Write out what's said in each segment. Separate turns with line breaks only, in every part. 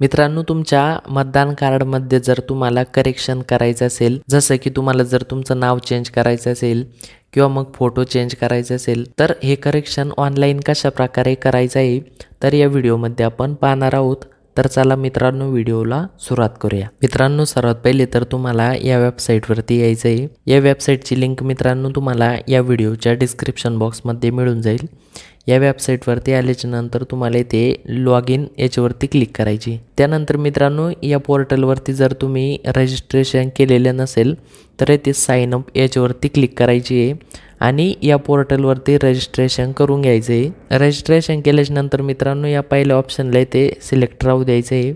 मित्रांनो तुमच्या मतदान कार्डमध्ये जर तुम्हाला करेक्शन करायचं असेल जसं की तुम्हाला जर तुमचं नाव चेंज करायचं असेल किंवा मग फोटो चेंज करायचं असेल तर हे करेक्शन ऑनलाईन कशा प्रकारे करायचं आहे तर या व्हिडिओमध्ये आपण पाहणार आहोत तर चला मित्रांनो व्हिडिओला सुरुवात करूया मित्रांनो सर्वात पहिले तर तुम्हाला या वेबसाईटवरती यायचं आहे या वेबसाईटची लिंक मित्रांनो तुम्हाला या व्हिडिओच्या डिस्क्रिप्शन बॉक्समध्ये मिळून जाईल या वेबसाईटवरती आल्याच्यानंतर तुम्हाला इथे लॉग इन याच्यावरती क्लिक करायची त्यानंतर मित्रांनो या पोर्टलवरती जर तुम्ही रजिस्ट्रेशन केलेलं नसेल तर इथे साईन अप याच्यावरती क्लिक करायची आहे आणि या पोर्टलवरती रजिस्ट्रेशन करून घ्यायचं आहे रजिस्ट्रेशन केल्याच्यानंतर मित्रांनो या पहिल्या ऑप्शनला इथे सिलेक्ट राहू द्यायचं आहे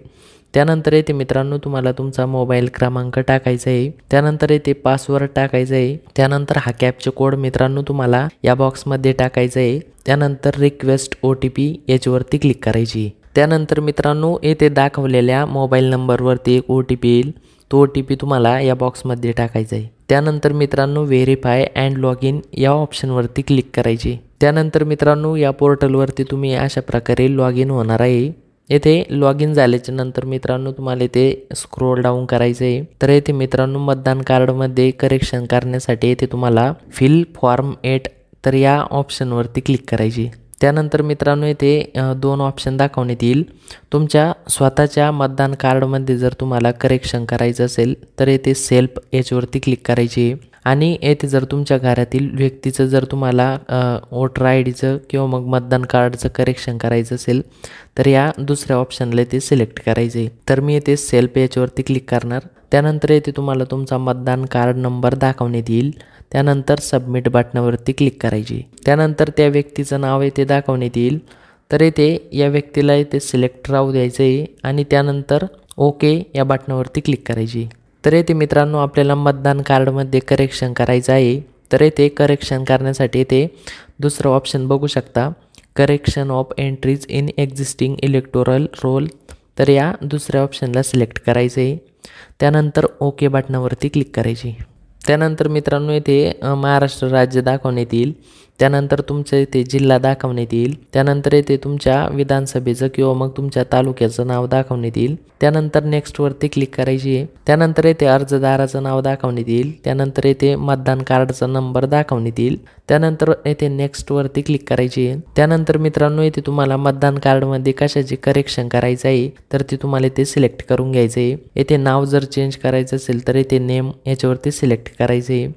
त्यानंतर येते मित्रांनो तुम्हाला तुमचा मोबाईल क्रमांक टाकायचा आहे त्यानंतर येते पासवर्ड टाकायचा आहे त्यानंतर हा कॅपचा कोड मित्रांनो तुम्हाला या बॉक्समध्ये टाकायचा आहे त्यानंतर रिक्वेस्ट ओ टी पी याच्यावरती क्लिक करायची त्यानंतर मित्रांनो येथे दाखवलेल्या मोबाईल नंबरवरती एक ओ टी पी येईल तो ओ टी पी तुम्हाला या बॉक्समध्ये टाकायचा आहे त्यानंतर मित्रांनो व्हेरीफाय अँड लॉग इन या ऑप्शनवरती क्लिक करायची त्यानंतर मित्रांनो या पोर्टलवरती तुम्ही अशा प्रकारे लॉग इन होणार आहे येथे लॉग इन झाल्याच्या नंतर मित्रांनो तुम्हाला इथे स्क्रोल डाऊन करायचं आहे तर येथे मित्रांनो मतदान कार्डमध्ये करेक्शन करण्यासाठी येथे तुम्हाला फिल फॉर्म एट तर या ऑप्शनवरती क्लिक करायची त्यानंतर मित्रांनो येथे दोन ऑप्शन दाखवण्यात येईल तुमच्या स्वतःच्या मतदान कार्डमध्ये जर तुम्हाला करेक्शन करायचं असेल तर येथे सेल्फ याच्यावरती क्लिक करायची आणि येथे जर तुमच्या घरातील व्यक्तीचं जर तुम्हाला वोटर आय डीचं किंवा मग मतदान कार्डचं करेक्शन करायचं असेल तर या दुसऱ्या ऑप्शनला ते सिलेक्ट करायचे तर मी येथे सेल्फ याच्यावरती क्लिक करणार त्यानंतर येथे तुम्हाला तुमचा मतदान कार्ड नंबर दाखवण्यात येईल त्यानंतर सबमिट बटनावरती क्लिक करायचे त्यानंतर त्या व्यक्तीचं नाव येथे दाखवण्यात येईल तर येथे या व्यक्तीला येथे सिलेक्ट राहू द्यायचं आहे आणि त्यानंतर ओके या बटनावरती क्लिक करायची तर येथे मित्रांनो आपल्याला मतदान कार्डमध्ये करेक्शन करायचं आहे तर येथे करेक्शन करण्यासाठी येथे दुसरं ऑप्शन बघू शकता correction of entries in existing electoral roll तर या दुसऱ्या ऑप्शनला सिलेक्ट करायचं आहे त्यानंतर ओके बटनावरती क्लिक करायची त्यानंतर मित्रांनो येथे महाराष्ट्र राज्य दाखवण्यात येईल त्यानंतर तुमचं इथे जिल्हा दाखवण्यात येईल त्यानंतर येथे तुमच्या विधानसभेचं किंवा मग तुमच्या तालुक्याचं नाव दाखवण्यात येईल त्यानंतर नेक्स्टवरती क्लिक करायची आहे त्यानंतर येथे अर्जदाराचं नाव दाखवण्यात येईल त्यानंतर येथे मतदान कार्डचा नंबर दाखवण्यात येईल त्यानंतर येथे नेक्स्टवरती क्लिक करायची आहे त्यानंतर मित्रांनो येथे तुम्हाला मतदान कार्डमध्ये कशाचे करेक्शन करायचं आहे तर ते तुम्हाला इथे सिलेक्ट करून घ्यायचं आहे येथे नाव जर चेंज करायचं असेल तर येथे नेम याच्यावरती सिलेक्ट करायचे आहे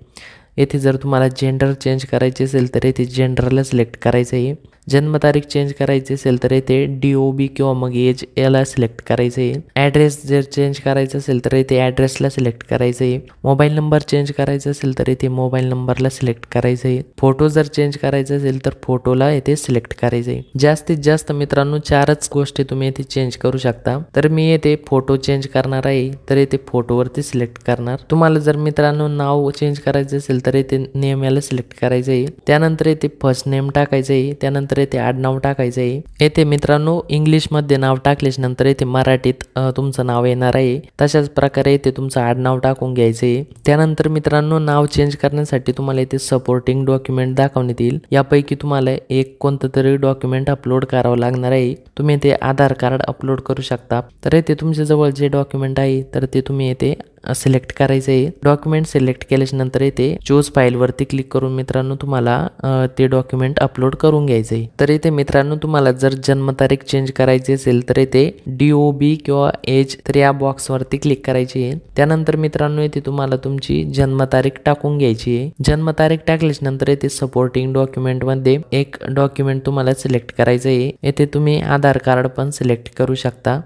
येथे जर तुम्हाला जेंडर चेंज करायचे असेल तर येथे जेंडरला सिलेक्ट करायचं आहे जन्मतारीख चेंज करायची असेल तर येथे डी ओ बी किंवा मग एज याला सिलेक्ट करायचं आहे ॲड्रेस जर चेंज करायचा असेल तर येथे ॲड्रेसला सिलेक्ट करायचं आहे मोबाईल नंबर चेंज करायचा असेल तर येथे मोबाईल नंबरला सिलेक्ट करायचं आहे फोटो जर चेंज करायचा असेल तर फोटोला येथे सिलेक्ट करायचं आहे जास्तीत जास्त मित्रांनो चारच गोष्टी तुम्ही इथे चेंज करू शकता तर मी येथे फोटो चेंज करणार आहे तर येथे फोटोवरती सिलेक्ट करणार तुम्हाला जर मित्रांनो नाव चेंज करायचं असेल तर येथे नेम याला सिलेक्ट करायचं आहे त्यानंतर इथे फर्स्ट नेम टाकायचं आहे त्यानंतर नंतर येथे आडनाव टाकायचं आहे येथे मित्रांनो इंग्लिश मध्ये नाव नंतर येथे मराठीत तुमचं नाव येणार आहे तशाच प्रकारे येथे तुमचं आडनाव टाकून घ्यायचं आहे त्यानंतर मित्रांनो नाव चेंज करण्यासाठी तुम्हाला येथे सपोर्टिंग डॉक्युमेंट दाखवण्यात येईल यापैकी तुम्हाला एक कोणतं तरी डॉक्युमेंट अपलोड करावं लागणार आहे तुम्ही येथे आधार कार्ड अपलोड करू शकता तर येथे तुमच्या जवळ जे डॉक्युमेंट आहे तर ते तुम्ही येथे सिलेक्ट करायचं आहे डॉक्युमेंट सिलेक्ट केल्याच्यानंतर येथे चूज फाईलवरती क्लिक करून मित्रांनो तुम्हाला ते डॉक्युमेंट अपलोड करून घ्यायचे आहे तर येथे मित्रांनो तुम्हाला जर जन्मतारीख चेंज करायची असेल तर येथे डी ओ बी किंवा एज तर या बॉक्सवरती क्लिक करायची आहे त्यानंतर मित्रांनो येथे तुम्हाला तुमची जन्मतारीख टाकून घ्यायची आहे जन्मतारीख टाकल्याच्यानंतर येथे सपोर्टिंग डॉक्युमेंटमध्ये एक डॉक्युमेंट तुम्हाला सिलेक्ट करायचं आहे येथे तुम्ही आधार कार्ड पण सिलेक्ट करू शकता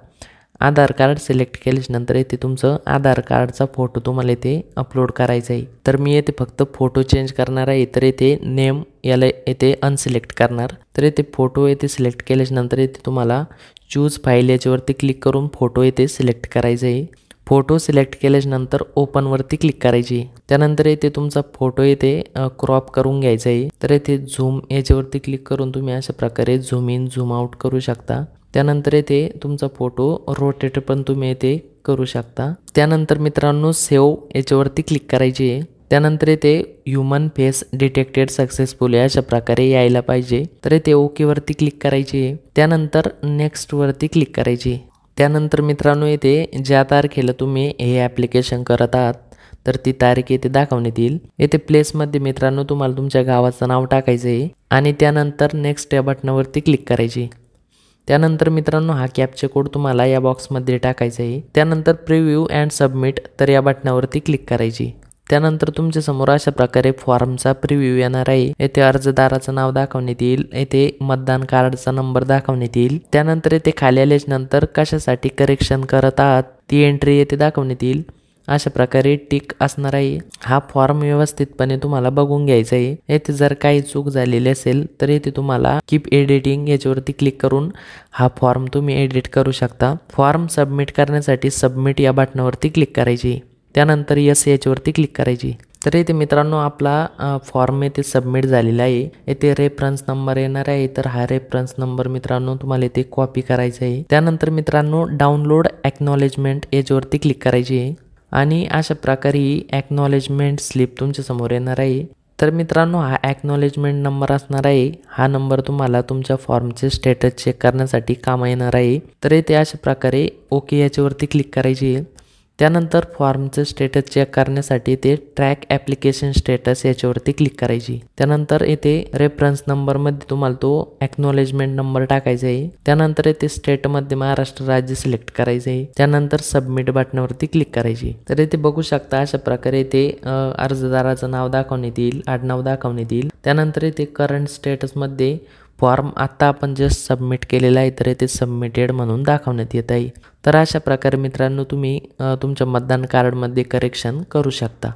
आधार कार्ड सिलेक्ट केल्याच्यानंतर इथे तुमचं आधार कार्डचा फोटो तुम्हाला इथे अपलोड करायचा आहे तर मी येथे फक्त फोटो चेंज करणार आहे तर येथे नेम याला येथे अनसिलेक्ट करणार तर येथे फोटो येथे सिलेक्ट केल्याच्यानंतर इथे तुम्हाला चूज फाईल याच्यावरती क्लिक करून फोटो येथे सिलेक्ट करायचा आहे फोटो सिलेक्ट केल्याच्यानंतर ओपनवरती क्लिक करायची त्यानंतर येथे तुमचा फोटो येथे क्रॉप करून घ्यायचा आहे तर येथे झूम याच्यावरती क्लिक करून तुम्ही अशा प्रकारे झूम इन झूम आउट करू शकता त्यानंतर येथे तुमचा फोटो रोटेट पण तुम्ही येथे करू शकता त्यानंतर मित्रांनो सेव याच्यावरती क्लिक करायची आहे त्यानंतर येथे ह्युमन फेस डिटेक्टेड सक्सेसफुल अशा प्रकारे यायला पाहिजे तर येथे ओकेवरती क्लिक करायची आहे त्यानंतर नेक्स्टवरती क्लिक करायची त्यानंतर मित्रांनो येथे ज्या तारखेला तुम्ही हे ॲप्लिकेशन करत आहात तर ती तारीख येथे दाखवण्यात येईल येथे प्लेसमध्ये मित्रांनो तुम्हाला तुमच्या गावाचं नाव टाकायचं आहे आणि त्यानंतर नेक्स्ट या बटनावरती क्लिक करायची त्यानंतर मित्रांनो हा कॅपचे कोड तुम्हाला या बॉक्समध्ये टाकायचा आहे त्यानंतर प्रिव्ह्यू अँड सबमिट तर या बटनावरती क्लिक करायची त्यानंतर तुमच्या समोर अशा प्रकारे फॉर्मचा प्रिव्ह्यू येणार आहे येथे अर्जदाराचं नाव दाखवण्यात येईल येथे मतदान कार्डचा नंबर दाखवण्यात येईल त्यानंतर येथे खाली नंतर कशासाठी करेक्शन करत आहात ती एंट्री येथे दाखवण्यात येईल अशा प्रकारे टिक असणार आहे हा फॉर्म व्यवस्थितपणे तुम्हाला बघून घ्यायचा आहे येथे जर काही चूक झालेली असेल तर येथे तुम्हाला कीप एडिटिंग याच्यावरती क्लिक करून हा फॉर्म तुम्ही एडिट करू शकता फॉर्म सबमिट करण्यासाठी सबमिट या बटनावरती क्लिक करायची त्यानंतर यस याच्यावरती क्लिक करायची तर येथे मित्रांनो आपला फॉर्म येथे सबमिट झालेला आहे येथे रेफरन्स नंबर येणार आहे तर हा रेफरन्स नंबर मित्रांनो तुम्हाला येथे कॉपी करायचा आहे त्यानंतर मित्रांनो डाउनलोड ॲक्नॉलेजमेंट याच्यावरती क्लिक करायची आहे आणि अशा प्रकारे ही ॲक्नॉलेजमेंट स्लिप तुमच्यासमोर येणार आहे तर मित्रांनो हा ॲक्नॉलेजमेंट नंबर असणार आहे हा नंबर तुम्हाला तुमच्या फॉर्मचे स्टेटस चेक करण्यासाठी काम येणार आहे तर ते अशा प्रकारे ओके याच्यावरती क्लिक करायची आहे त्यानंतर फॉर्मचं स्टेटस चेक करण्यासाठी ते ट्रॅक ॲप्लिकेशन स्टेटस याच्यावरती क्लिक करायची त्यानंतर येथे रेफरन्स नंबरमध्ये तुम्हाला तो एक्नॉलेजमेंट नंबर टाकायचा आहे त्यानंतर येथे स्टेटमध्ये महाराष्ट्र राज्य सिलेक्ट करायचं आहे त्यानंतर सबमिट बटनावरती क्लिक करायची तर येथे बघू शकता अशा प्रकारे ते अर्जदाराचं नाव दाखवण्यात येईल आडनाव दाखवण्यात येईल त्यानंतर येथे करंट स्टेटसमध्ये फॉर्म आत्ता आपण जे सबमिट केलेला आहे तर ते सबमिटेड म्हणून दाखवण्यात येत आहे तर अशा प्रकारे मित्रांनो तुम्ही तुमच्या मतदान कार्डमध्ये करेक्शन करू शकता